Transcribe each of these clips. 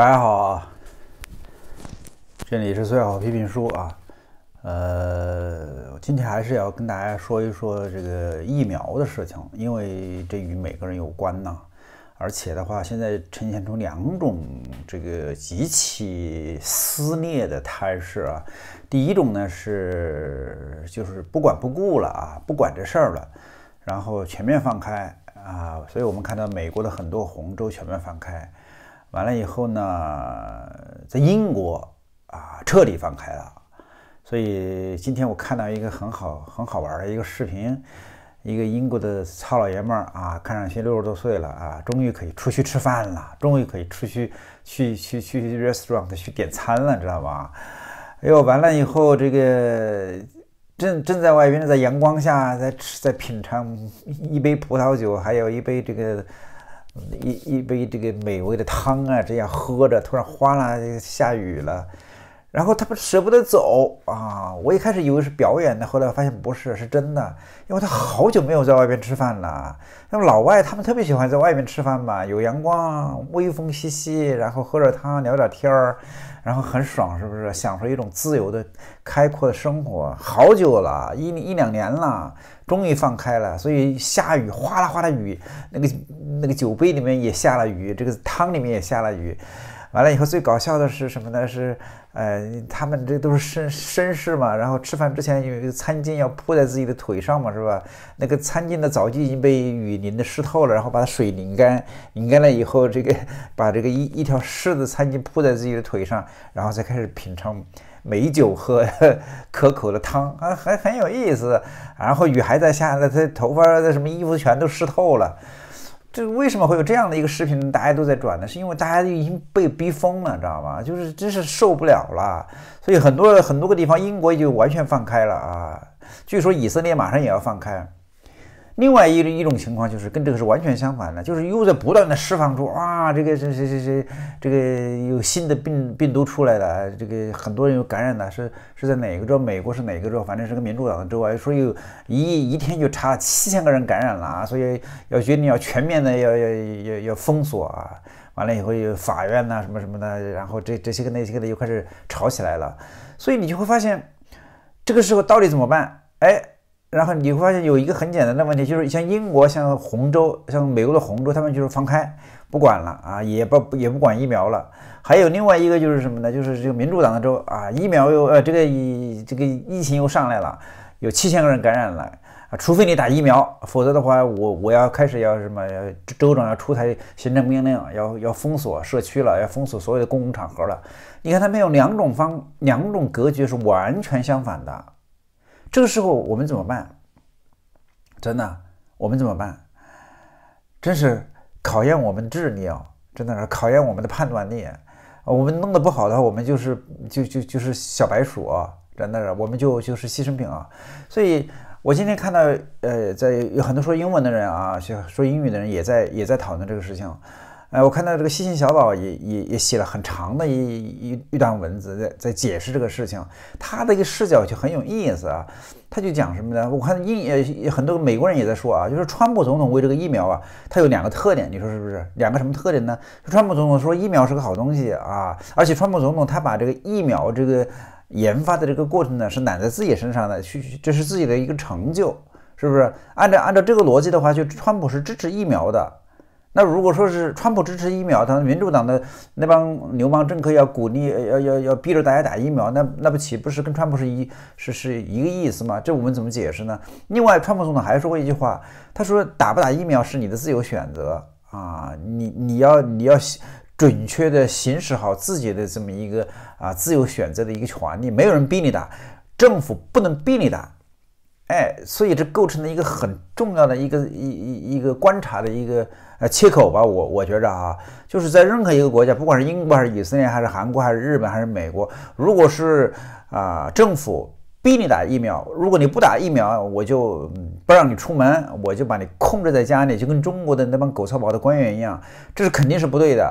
大家好啊，这里是最好批评书啊，呃，今天还是要跟大家说一说这个疫苗的事情，因为这与每个人有关呐，而且的话，现在呈现出两种这个极其撕裂的态势啊。第一种呢是就是不管不顾了啊，不管这事儿了，然后全面放开啊，所以我们看到美国的很多红州全面放开。完了以后呢，在英国啊，彻底放开了。所以今天我看到一个很好很好玩的一个视频，一个英国的糙老爷们儿啊，看上去六十多岁了啊，终于可以出去吃饭了，终于可以出去去去去 restaurant 去点餐了，知道吧？哎呦，完了以后这个正正在外边，在阳光下，在吃在品尝一杯葡萄酒，还有一杯这个。一一杯这个美味的汤啊，这样喝着，突然哗啦，下雨了。然后他不舍不得走啊！我一开始以为是表演的，后来发现不是，是真的。因为他好久没有在外边吃饭了。那么老外他们特别喜欢在外面吃饭嘛，有阳光，微风习习，然后喝着汤聊聊天儿，然后很爽，是不是？享受一种自由的、开阔的生活。好久了，一、一两年了，终于放开了。所以下雨，哗啦哗啦雨，那个那个酒杯里面也下了雨，这个汤里面也下了雨。完了以后，最搞笑的是什么呢？是，呃，他们这都是绅绅士嘛，然后吃饭之前有一个餐巾要铺在自己的腿上嘛，是吧？那个餐巾呢，早就已经被雨淋得湿透了，然后把水拧干，拧干了以后，这个把这个一一条湿的餐巾铺在自己的腿上，然后再开始品尝美酒喝可口的汤啊，很很有意思。然后雨还在下，那他头发、什么衣服全都湿透了。这为什么会有这样的一个视频，大家都在转呢？是因为大家已经被逼疯了，知道吗？就是真是受不了了，所以很多很多个地方，英国就完全放开了啊。据说以色列马上也要放开。另外一一种情况就是跟这个是完全相反的，就是又在不断的释放出啊，这个这这这这这个有新的病病毒出来了，这个很多人有感染了，是是在哪个州？美国是哪个州？反正是个民主党的州啊，说有一一天就查七千个人感染了啊，所以要决定要全面的要要要要封锁啊，完了以后又法院呐什么什么的，然后这这些个那些个的又开始吵起来了，所以你就会发现这个时候到底怎么办？哎。然后你会发现有一个很简单的问题，就是像英国、像红州、像美国的红州，他们就是放开不管了啊，也不也不管疫苗了。还有另外一个就是什么呢？就是这个民主党的州啊，疫苗又呃这个疫这个疫情又上来了，有七千个人感染了啊。除非你打疫苗，否则的话我我要开始要什么州长要出台行政命令，要要封锁社区了，要封锁所有的公共场合了。你看他们有两种方两种格局是完全相反的。这个时候我们怎么办？真的，我们怎么办？真是考验我们智力啊！真的是考验我们的判断力。我们弄的不好的话，我们就是就就就是小白鼠啊！真的是，我们就就是牺牲品啊！所以我今天看到，呃，在有很多说英文的人啊，说英语的人也在也在讨论这个事情。哎，我看到这个西信小宝也也也写了很长的一一一段文字，在在解释这个事情，他的一个视角就很有意思啊。他就讲什么呢？我看印呃很多美国人也在说啊，就是川普总统为这个疫苗啊，他有两个特点，你说是不是？两个什么特点呢？川普总统说疫苗是个好东西啊，而且川普总统他把这个疫苗这个研发的这个过程呢，是揽在自己身上的，去这是自己的一个成就，是不是？按照按照这个逻辑的话，就川普是支持疫苗的。那如果说是川普支持疫苗，他民主党的那帮流氓政客要鼓励、要要要逼着大家打疫苗，那那不岂不是跟川普是一是是一个意思吗？这我们怎么解释呢？另外，川普总统还说过一句话，他说：“打不打疫苗是你的自由选择啊，你你要你要准确的行使好自己的这么一个啊自由选择的一个权利，没有人逼你打，政府不能逼你打。”哎，所以这构成了一个很重要的一个一一一个观察的一个呃切口吧。我我觉着啊，就是在任何一个国家，不管是英国还是以色列，还是韩国，还是日本，还是美国，如果是啊政府逼你打疫苗，如果你不打疫苗，我就不让你出门，我就把你控制在家里，就跟中国的那帮狗操保的官员一样，这是肯定是不对的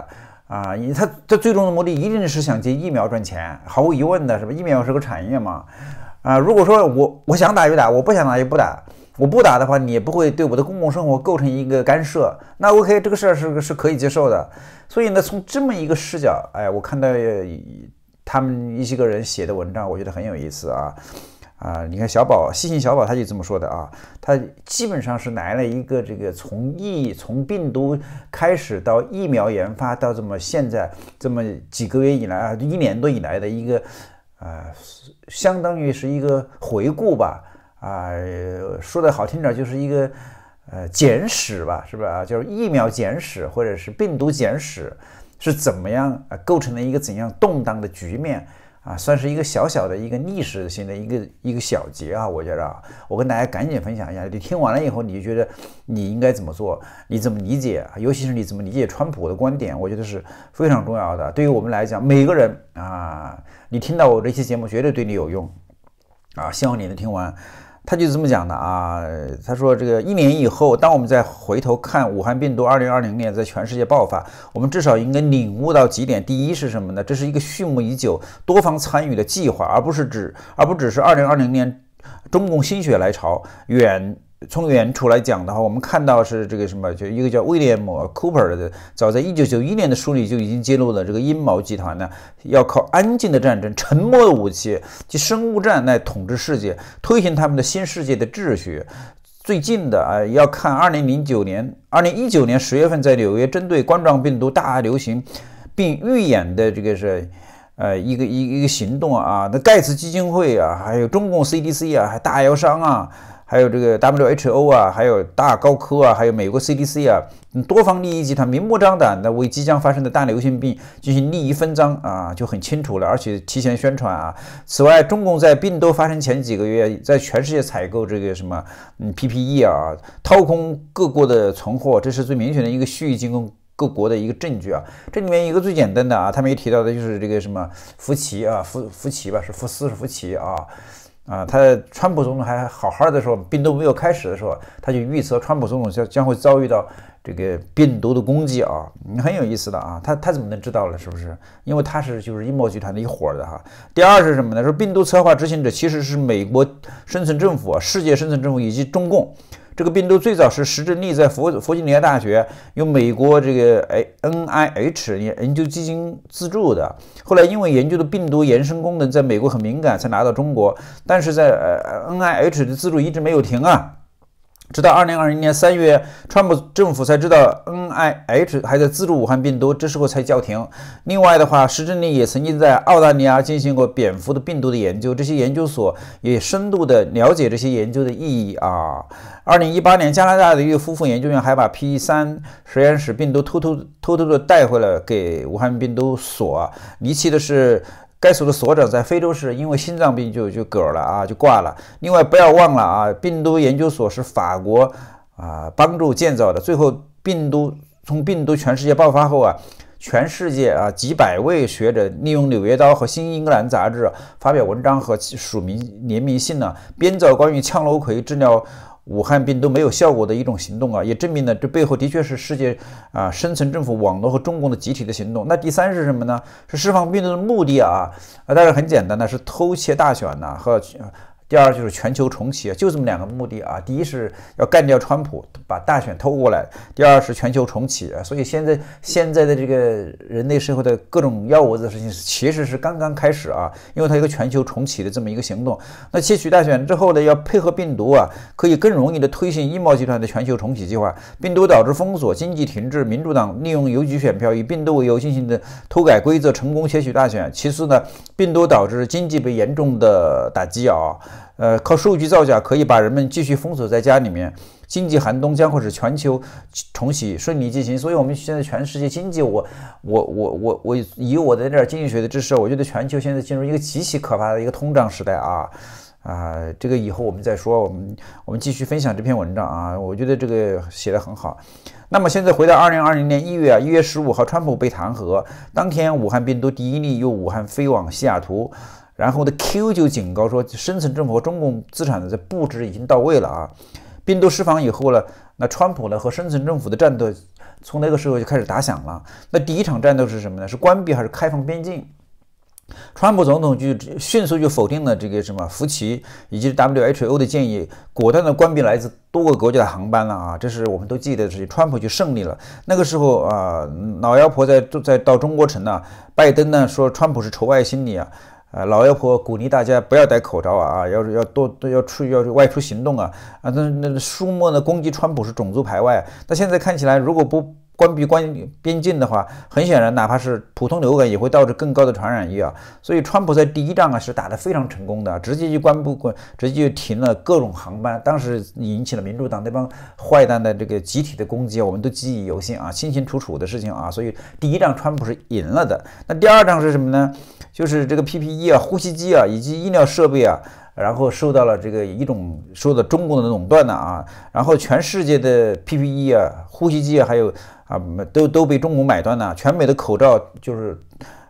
啊！他他最终的目的一定是想借疫苗赚钱，毫无疑问的，是吧？疫苗是个产业嘛。啊，如果说我我想打就打，我不想打就不打，我不打的话，你也不会对我的公共生活构成一个干涉，那 OK，这个事儿是是可以接受的。所以呢，从这么一个视角，哎，我看到他们一些个人写的文章，我觉得很有意思啊。啊，你看小宝，细心小宝他就这么说的啊，他基本上是来了一个这个从疫从病毒开始到疫苗研发到这么现在这么几个月以来啊，一年多以来的一个。啊，相当于是一个回顾吧，啊，说的好听点就是一个，呃，简史吧，是不是啊？就是疫苗简史或者是病毒简史，是怎么样啊，构成了一个怎样动荡的局面。啊，算是一个小小的、一个历史性的一个一个小节啊！我觉得，我跟大家赶紧分享一下。你听完了以后，你就觉得你应该怎么做，你怎么理解，尤其是你怎么理解川普的观点，我觉得是非常重要的。对于我们来讲，每个人啊，你听到我这期节目，绝对对你有用。啊，希望你能听完。他就这么讲的啊！他说：“这个一年以后，当我们再回头看武汉病毒二零二零年在全世界爆发，我们至少应该领悟到几点。第一是什么呢？这是一个蓄谋已久、多方参与的计划，而不是指，而不只是二零二零年中共心血来潮远。”从远处来讲的话，我们看到是这个什么，就一个叫威廉· Cooper 的，早在一九九一年的书里就已经揭露了这个阴谋集团呢，要靠安静的战争、沉默的武器及生物战来统治世界，推行他们的新世界的秩序。最近的啊，要看二零零九年、二零一九年十月份在纽约针对冠状病毒大流行，并预演的这个是，呃，一个一个一个行动啊啊，那盖茨基金会啊，还有中共 CDC 啊，还大药商啊。还有这个 WHO 啊，还有大高科啊，还有美国 CDC 啊，多方利益集团明目张胆的为即将发生的大流行病进行利益分赃啊，就很清楚了，而且提前宣传啊。此外，中共在病毒发生前几个月在全世界采购这个什么嗯 PPE 啊，掏空各国的存货，这是最明显的一个蓄意进攻各国的一个证据啊。这里面一个最简单的啊，他们也提到的就是这个什么福奇啊，福福奇吧，是福斯是福奇啊。啊，他川普总统还好好的时候，病毒没有开始的时候，他就预测川普总统将将会遭遇到这个病毒的攻击啊，很有意思的啊，他他怎么能知道了？是不是？因为他是就是阴谋集团的一伙的哈。第二是什么呢？说病毒策划执行者其实是美国生存政府、世界生存政府以及中共。这个病毒最早是石正丽在佛佛吉尼亚大学用美国这个哎 N I H 研究基金资助的，后来因为研究的病毒延伸功能在美国很敏感，才拿到中国，但是在 N I H 的资助一直没有停啊。直到二零二零年三月，川普政府才知道 NIH 还在资助武汉病毒，这时候才叫停。另外的话，施振宁也曾经在澳大利亚进行过蝙蝠的病毒的研究，这些研究所也深度的了解这些研究的意义啊。二零一八年，加拿大的一个夫妇研究员还把 P 三实验室病毒偷偷偷偷的带回了给武汉病毒所。离奇的是。该所的所长在非洲是因为心脏病就就嗝了啊，就挂了。另外，不要忘了啊，病毒研究所是法国啊帮助建造的。最后，病毒从病毒全世界爆发后啊，全世界啊几百位学者利用《纽约刀》和《新英格兰杂志》发表文章和署名联名信呢，编造关于羟罗葵治疗。武汉病毒没有效果的一种行动啊，也证明了这背后的确是世界啊深层政府网络和中共的集体的行动。那第三是什么呢？是释放病毒的目的啊啊，当然很简单的是偷窃大选呐和。第二就是全球重启啊，就这么两个目的啊。第一是要干掉川普，把大选偷过来；第二是全球重启啊。所以现在现在的这个人类社会的各种幺蛾子事情，其实是刚刚开始啊。因为它一个全球重启的这么一个行动。那窃取大选之后呢，要配合病毒啊，可以更容易的推行阴谋集团的全球重启计划。病毒导致封锁、经济停滞，民主党利用邮局选票以病毒为由进行的偷改规则，成功窃取大选。其次呢，病毒导致经济被严重的打击啊。呃，靠数据造假可以把人们继续封锁在家里面，经济寒冬将会使全球重启顺利进行。所以，我们现在全世界经济，我、我、我、我、我以我的那点经济学的知识，我觉得全球现在进入一个极其可怕的一个通胀时代啊啊！这个以后我们再说，我们我们继续分享这篇文章啊。我觉得这个写的很好。那么，现在回到二零二零年一月啊，一月十五号，川普被弹劾当天，武汉病毒第一例由武汉飞往西雅图。然后呢，Q 就警告说，深层政府和中共资产的在布置已经到位了啊。病毒释放以后呢，那川普呢和深层政府的战斗从那个时候就开始打响了。那第一场战斗是什么呢？是关闭还是开放边境？川普总统就迅速就否定了这个什么福奇以及 WHO 的建议，果断的关闭来自多个国家的航班了啊。这是我们都记得的事情。川普就胜利了。那个时候啊，老妖婆在在到中国城呢，拜登呢说川普是仇外心理啊。啊，老妖婆鼓励大家不要戴口罩啊要是要多都要出要外出行动啊啊，那那树木呢攻击川普是种族排外，那现在看起来如果不。关闭关边境的话，很显然，哪怕是普通流感，也会导致更高的传染率啊。所以，川普在第一仗啊是打得非常成功的，直接就关不关，直接就停了各种航班。当时引起了民主党那帮坏蛋的这个集体的攻击，我们都记忆犹新啊，清清楚楚的事情啊。所以，第一仗川普是赢了的。那第二仗是什么呢？就是这个 PPE 啊、呼吸机啊以及医疗设备啊。然后受到了这个一种受到中国的垄断呢啊，然后全世界的 PPE 啊、呼吸机啊，还有啊都都被中国买断了。全美的口罩就是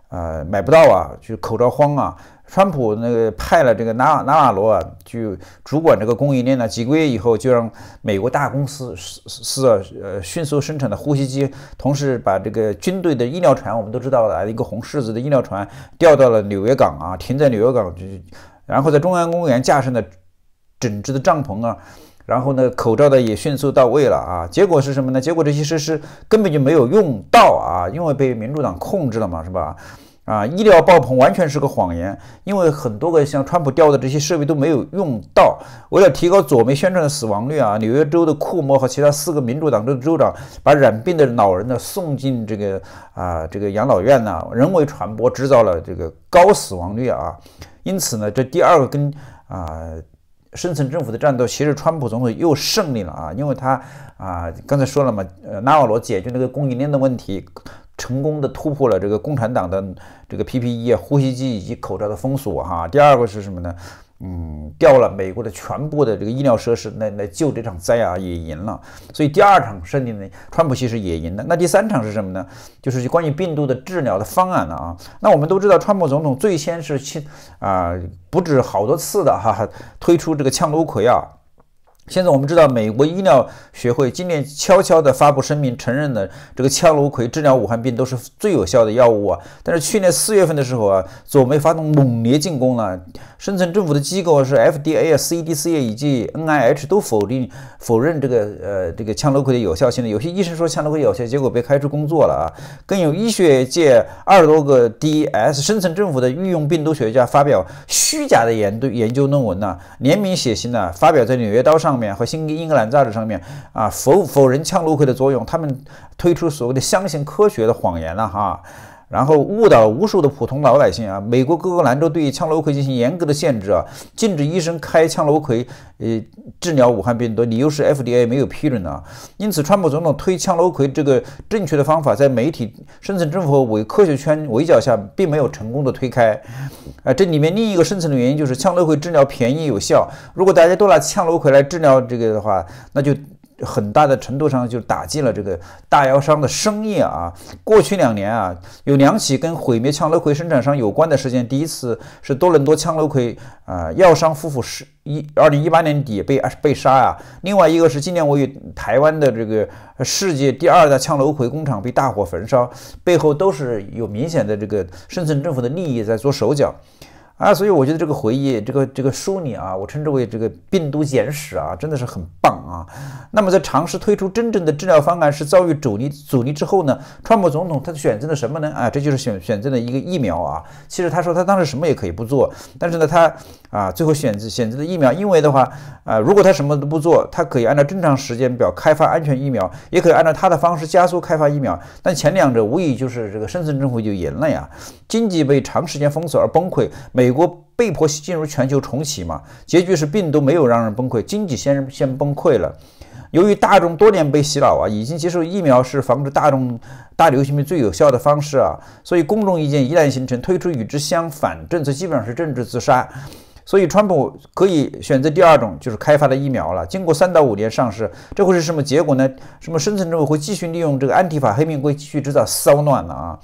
呃买不到啊，就口罩荒啊。川普那个派了这个纳纳瓦罗啊去主管这个供应链呢，几个月以后就让美国大公司是是啊呃迅速生产的呼吸机，同时把这个军队的医疗船，我们都知道的一个红十字的医疗船调到了纽约港啊，停在纽约港就。然后在中央公园架设的整治的帐篷啊，然后呢口罩的也迅速到位了啊。结果是什么呢？结果这些设施根本就没有用到啊，因为被民主党控制了嘛，是吧？啊，医疗爆棚完全是个谎言，因为很多个像川普调的这些设备都没有用到。为了提高左媒宣传的死亡率啊，纽约州的库莫和其他四个民主党州的州长把染病的老人呢送进这个啊这个养老院呢，人为传播制造了这个高死亡率啊。因此呢，这第二个跟啊深层政府的战斗，其实川普总统又胜利了啊，因为他啊刚才说了嘛，呃，纳瓦罗解决那个供应链的问题，成功的突破了这个共产党的这个 P P E 啊呼吸机以及口罩的封锁哈。第二个是什么呢？嗯，调了美国的全部的这个医疗设施来来救这场灾啊，也赢了。所以第二场胜利呢，川普其实也赢了。那第三场是什么呢？就是关于病毒的治疗的方案了啊。那我们都知道，川普总统最先是去啊，不止好多次的哈，推出这个羟氯喹啊，现在我们知道，美国医疗学会今年悄悄地发布声明，承认了这个羟氯喹治疗武汉病都是最有效的药物啊。但是去年四月份的时候啊，左媒发动猛烈进攻了，深层政府的机构是 FDA、CDC 以及 NIH 都否定否认这个呃这个羟氯喹的有效性的。有些医生说羟氯喹有效，结果被开除工作了啊。更有医学界二十多个 DS 深层政府的御用病毒学家发表虚假的研对研究论文呢，联名写信呢，发表在《纽约刀》上。面和新英格兰杂志上面啊否否认枪炉灰的作用，他们推出所谓的相信科学的谎言了哈。然后误导无数的普通老百姓啊！美国各个兰州对于羟楼葵进行严格的限制啊，禁止医生开羟楼葵，呃，治疗武汉病毒。理由是 FDA 没有批准啊。因此，川普总统推羟楼葵这个正确的方法，在媒体、深层政府和伪科学圈围剿下，并没有成功的推开。啊，这里面另一个深层的原因就是羟氯葵治疗便宜有效。如果大家都拿羟楼葵来治疗这个的话，那就。很大的程度上就打击了这个大药商的生意啊！过去两年啊，有两起跟毁灭枪楼葵生产商有关的事件。第一次是多伦多枪楼葵啊药商夫妇十一二零一八年底被被杀啊，另外一个是今年我与台湾的这个世界第二大枪楼葵工厂被大火焚烧，背后都是有明显的这个深层政府的利益在做手脚。啊，所以我觉得这个回忆，这个这个梳理啊，我称之为这个病毒简史啊，真的是很棒啊。那么在尝试推出真正的治疗方案时遭遇阻力阻力之后呢，川普总统他选择了什么呢？啊，这就是选选择了一个疫苗啊。其实他说他当时什么也可以不做，但是呢他。啊，最后选择选择的疫苗，因为的话，啊，如果他什么都不做，他可以按照正常时间表开发安全疫苗，也可以按照他的方式加速开发疫苗。但前两者无疑就是这个生存政府就赢了呀。经济被长时间封锁而崩溃，美国被迫进入全球重启嘛。结局是病毒没有让人崩溃，经济先先崩溃了。由于大众多年被洗脑啊，已经接受疫苗是防止大众大流行病最有效的方式啊，所以公众意见一旦形成，推出与之相反政策基本上是政治自杀。所以，川普可以选择第二种，就是开发的疫苗了。经过三到五年上市，这会是什么结果呢？什么生存政府会继续利用这个安提法黑命规，继续制造骚乱了啊，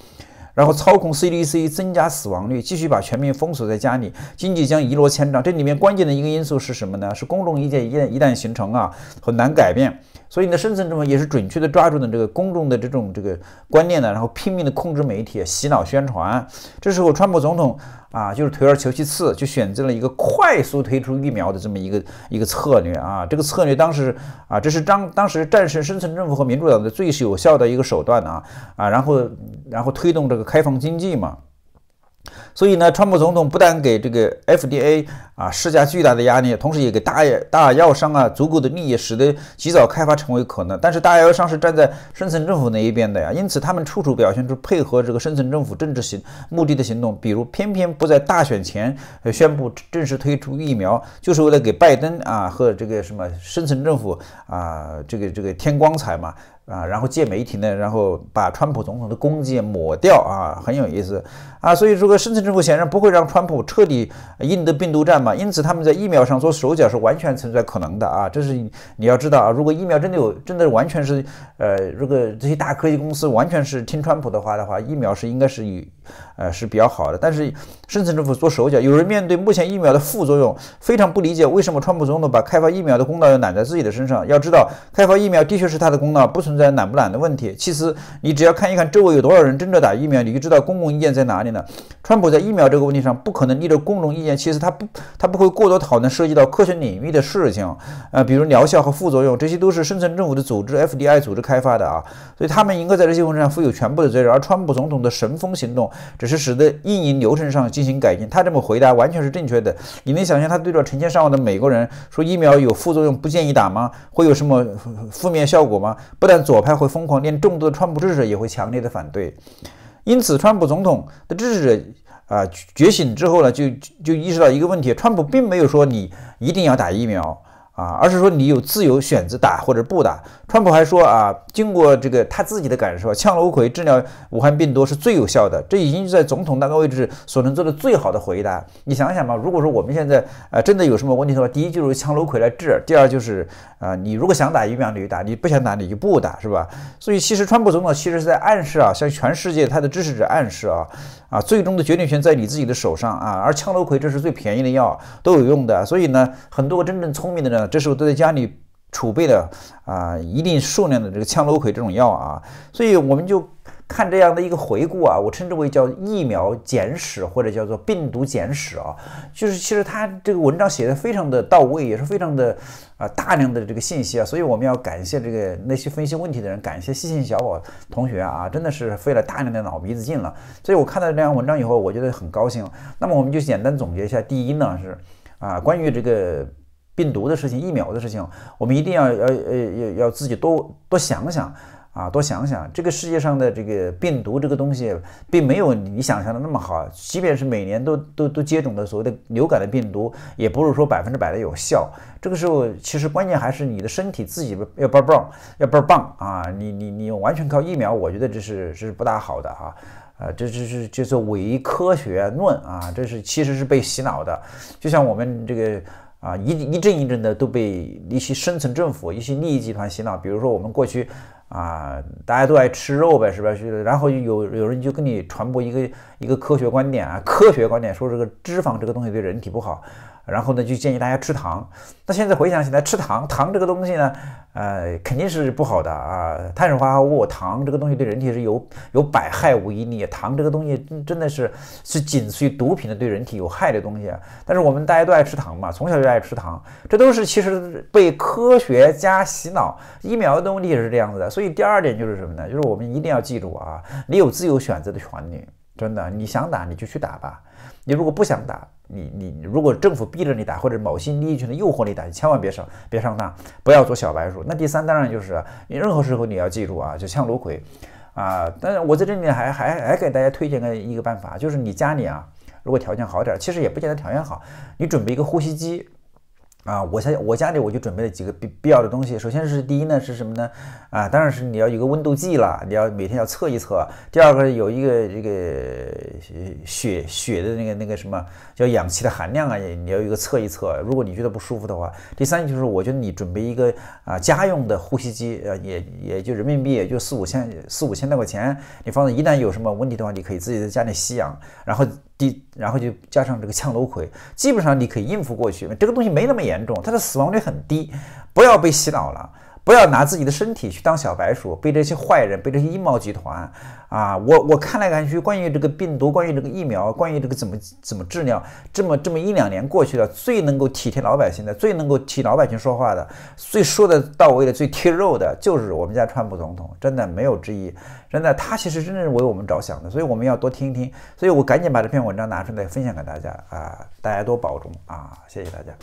然后操控 CDC 增加死亡率，继续把全民封锁在家里，经济将一落千丈。这里面关键的一个因素是什么呢？是公众意见一旦一旦形成啊，很难改变。所以，呢，深生存政府也是准确的抓住了这个公众的这种这个观念呢，然后拼命的控制媒体、洗脑宣传。这时候，川普总统。啊，就是退而求其次，就选择了一个快速推出疫苗的这么一个一个策略啊。这个策略当时啊，这是当当时战胜生存政府和民主党的最有效的一个手段啊啊。然后，然后推动这个开放经济嘛。所以呢，川普总统不但给这个 FDA 啊施加巨大的压力，同时也给大大药商啊足够的利益，使得及早开发成为可能。但是大药商是站在深层政府那一边的呀，因此他们处处表现出配合这个深层政府政治行目的的行动。比如，偏偏不在大选前宣布正式推出疫苗，就是为了给拜登啊和这个什么深层政府啊这个这个添光彩嘛啊。然后借媒体呢，然后把川普总统的功绩抹掉啊，很有意思。啊，所以这个深层政府显然不会让川普彻底赢得病毒战嘛，因此他们在疫苗上做手脚是完全存在可能的啊，这是你要知道啊。如果疫苗真的有，真的完全是，呃，如果这些大科技公司完全是听川普的话的话，疫苗是应该是有，呃，是比较好的。但是深层政府做手脚，有人面对目前疫苗的副作用非常不理解，为什么川普总统把开发疫苗的功劳要揽在自己的身上？要知道，开发疫苗的确是他的功劳，不存在揽不揽的问题。其实你只要看一看周围有多少人争着打疫苗，你就知道公共意见在哪里。川普在疫苗这个问题上不可能逆着公众意见，其实他不，他不会过多讨论涉及到科学领域的事情，呃，比如疗效和副作用，这些都是深层政府的组织 FDI 组织开发的啊，所以他们应该在这些问题上负有全部的责任，而川普总统的神风行动只是使得运营流程上进行改进，他这么回答完全是正确的。你能想象他对着成千上万的美国人说疫苗有副作用，不建议打吗？会有什么负面效果吗？不但左派会疯狂，连众多的川普支持者也会强烈的反对。因此，川普总统的支持者啊觉醒之后呢，就就意识到一个问题：川普并没有说你一定要打疫苗。啊，而是说你有自由选择打或者不打。川普还说啊，经过这个他自己的感受，说呛楼葵治疗武汉病毒是最有效的。这已经在总统那个位置所能做的最好的回答。你想想吧，如果说我们现在呃真的有什么问题的话，第一就是呛楼葵来治，第二就是啊，你如果想打疫苗你就打，你不想打你就不打，是吧？所以其实川普总统其实是在暗示啊，向全世界他的支持者暗示啊，啊，最终的决定权在你自己的手上啊。而呛楼葵这是最便宜的药，都有用的。所以呢，很多真正聪明的人。这时候都在家里储备的啊一定数量的这个羟氯葵这种药啊，所以我们就看这样的一个回顾啊，我称之为叫疫苗简史或者叫做病毒简史啊，就是其实他这个文章写的非常的到位，也是非常的啊大量的这个信息啊，所以我们要感谢这个那些分析问题的人，感谢细心小宝同学啊，真的是费了大量的脑鼻子劲了，所以我看到这样文章以后，我觉得很高兴。那么我们就简单总结一下，第一呢是啊关于这个。病毒的事情，疫苗的事情，我们一定要要呃要要自己多多想想啊，多想想这个世界上的这个病毒这个东西，并没有你想象的那么好。即便是每年都都都接种的所谓的流感的病毒，也不是说百分之百的有效。这个时候，其实关键还是你的身体自己要儿棒要儿棒啊！你你你完全靠疫苗，我觉得这是这是不大好的啊啊！这这是就是伪科学论啊！这是其实是被洗脑的，就像我们这个。啊，一一阵一阵的都被一些深层政府、一些利益集团洗脑。比如说，我们过去，啊，大家都爱吃肉呗，是吧？然后有有人就跟你传播一个一个科学观点啊，科学观点说这个脂肪这个东西对人体不好。然后呢，就建议大家吃糖。那现在回想起来，吃糖，糖这个东西呢，呃，肯定是不好的啊。碳水化合物，糖这个东西对人体是有有百害无一利。糖这个东西真的是是仅次于毒品的对人体有害的东西。但是我们大家都爱吃糖嘛，从小就爱吃糖，这都是其实被科学家洗脑。疫苗的问题也是这样子的。所以第二点就是什么呢？就是我们一定要记住啊，你有自由选择的权利，真的，你想打你就去打吧。你如果不想打，你你如果政府逼着你打，或者某些利益群的诱惑你打，你千万别上别上当，不要做小白鼠。那第三当然就是你任何时候你要记住啊，就像罗葵，啊，但是我在这里还还还给大家推荐个一个办法，就是你家里啊，如果条件好点，其实也不见得条件好，你准备一个呼吸机。啊，我家我家里我就准备了几个必必要的东西。首先是第一呢是什么呢？啊，当然是你要一个温度计了，你要每天要测一测。第二个有一个这个血血的那个那个什么叫氧气的含量啊？你你要一个测一测。如果你觉得不舒服的话，第三就是我觉得你准备一个啊家用的呼吸机，呃也也就人民币也就四五千四五千多块钱，你放在一旦有什么问题的话，你可以自己在家里吸氧，然后。第，然后就加上这个呛楼葵，基本上你可以应付过去，这个东西没那么严重，它的死亡率很低，不要被洗脑了。不要拿自己的身体去当小白鼠，被这些坏人，被这些阴谋集团啊！我我看来，看去，关于这个病毒，关于这个疫苗，关于这个怎么怎么治疗，这么这么一两年过去了，最能够体贴老百姓的，最能够替老百姓说话的，最说的到位的，最贴肉的，就是我们家川普总统，真的没有之一。真的，他其实真正为我们着想的，所以我们要多听一听。所以我赶紧把这篇文章拿出来分享给大家啊！大家多保重啊！谢谢大家。